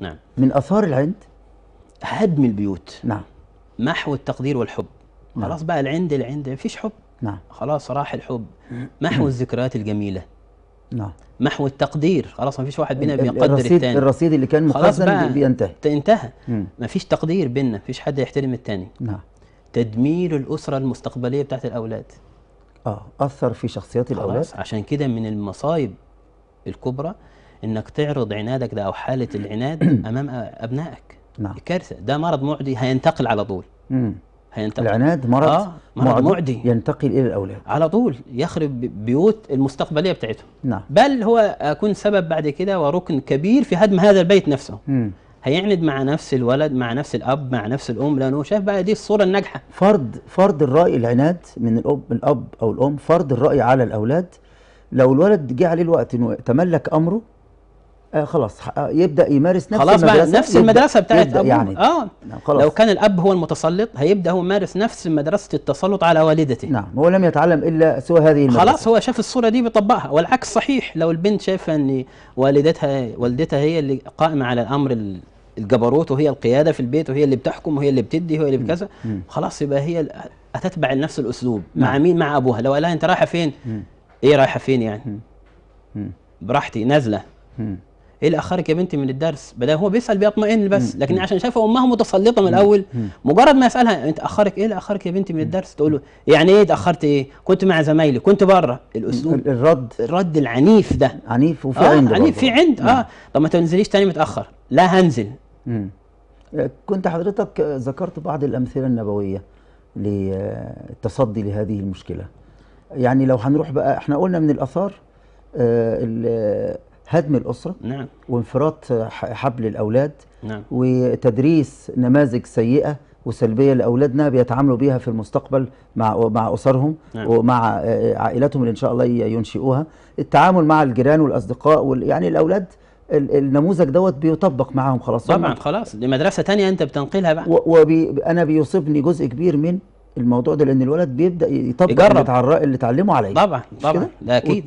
نعم من آثار العند هدم البيوت نعم محو التقدير والحب نعم. خلاص بقى العند العند ما فيش حب نعم خلاص راح الحب محو الذكريات الجميلة نعم محو التقدير خلاص ما فيش واحد بينا بيقدر الثاني الرصيد اللي كان مخزن بينتهي انتهى ما فيش تقدير بينا ما فيش حد يحترم الثاني نعم تدمير الأسرة المستقبلية بتاعت الأولاد اه أثر في شخصيات الأولاد خلاص عشان كده من المصايب الكبرى انك تعرض عنادك ده او حاله العناد امام ابنائك نعم كارثه ده مرض معدي هينتقل على طول هينتقل العناد مرض آه مرض معدي ينتقل الى الاولاد على طول يخرب بيوت المستقبليه بتاعتهم نعم بل هو اكون سبب بعد كده وركن كبير في هدم هذا البيت نفسه هيعند مع نفس الولد مع نفس الاب مع نفس الام لانه شاف بقى دي الصوره الناجحه فرض فرض الراي العناد من الاب الاب او الام فرض الراي على الاولاد لو الولد جه عليه الوقت انه تملك امره آه خلاص آه، يبدا يمارس نفس خلاص المدرسه خلاص بقى نفس يبدأ المدرسه بتاعت يبدأ أبوه يعني اه نعم، خلاص. لو كان الاب هو المتسلط هيبدا هو يمارس نفس مدرسه التسلط على والدته نعم هو لم يتعلم الا سوى هذه المدرسه خلاص هو شاف الصوره دي بيطبقها والعكس صحيح لو البنت شايفه ان والدتها والدتها هي اللي قائمه على الامر الجبروت وهي القياده في البيت وهي اللي بتحكم وهي اللي بتدي وهي اللي بكذا خلاص يبقى هي هتتبع نفس الاسلوب مع نعم. مين مع ابوها لو قالها انت رايحه فين ايه رايحه فين يعني براحتي نازله ايه اللي اخرك يا بنتي من الدرس بدأ هو بيسال بيطمئن بس لكن عشان شايفه امها متسلطه من الاول مجرد ما يسالها انت اخرك ايه اللي اخرك يا بنتي من الدرس تقول له يعني ايه تاخرت ايه كنت مع زمايلي كنت بره الاسلوب الرد الرد العنيف ده عنيف وفي آه عند عنيف في عند اه طب ما تنزليش تاني متاخر لا هنزل مم. آه، كنت حضرتك ذكرت بعض الامثله النبويه للتصدي لهذه المشكله يعني لو هنروح بقى احنا قلنا من الاثار آه، هدم الاسره نعم وانفراط حبل الاولاد نعم وتدريس نماذج سيئه وسلبيه لاولادنا بيتعاملوا بيها في المستقبل مع مع اسرهم نعم. ومع آه، عائلاتهم اللي ان شاء الله ينشئوها التعامل مع الجيران والاصدقاء وال... يعني الاولاد النموذج دوت بيطبق معاهم خلاص طبعا خلاص دي مدرسه ثانيه انت بتنقلها بقى وانا وبي... بيصيبني جزء كبير من الموضوع ده لان الولد بيبدا يطبق اللي, اتعلمه عليه طبعا طبعا ده اكيد